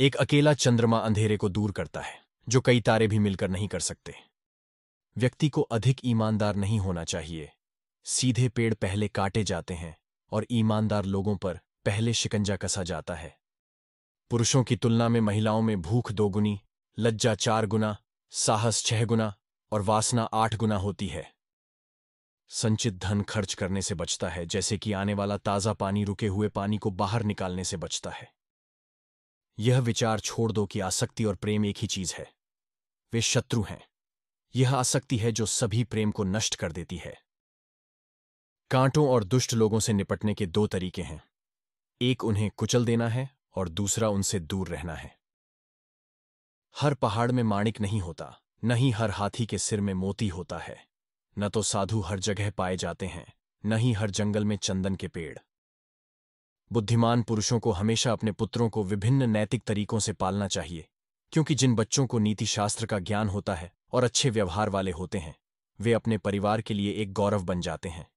एक अकेला चंद्रमा अंधेरे को दूर करता है जो कई तारे भी मिलकर नहीं कर सकते व्यक्ति को अधिक ईमानदार नहीं होना चाहिए सीधे पेड़ पहले काटे जाते हैं और ईमानदार लोगों पर पहले शिकंजा कसा जाता है पुरुषों की तुलना में महिलाओं में भूख दोगुनी लज्जा चार गुना साहस छह गुना और वासना आठ गुना होती है संचित धन खर्च करने से बचता है जैसे कि आने वाला ताज़ा पानी रुके हुए पानी को बाहर निकालने से बचता है यह विचार छोड़ दो कि आसक्ति और प्रेम एक ही चीज है वे शत्रु हैं यह आसक्ति है जो सभी प्रेम को नष्ट कर देती है कांटों और दुष्ट लोगों से निपटने के दो तरीके हैं एक उन्हें कुचल देना है और दूसरा उनसे दूर रहना है हर पहाड़ में माणिक नहीं होता न ही हर हाथी के सिर में मोती होता है न तो साधु हर जगह पाए जाते हैं न ही हर जंगल में चंदन के पेड़ बुद्धिमान पुरुषों को हमेशा अपने पुत्रों को विभिन्न नैतिक तरीकों से पालना चाहिए क्योंकि जिन बच्चों को नीतिशास्त्र का ज्ञान होता है और अच्छे व्यवहार वाले होते हैं वे अपने परिवार के लिए एक गौरव बन जाते हैं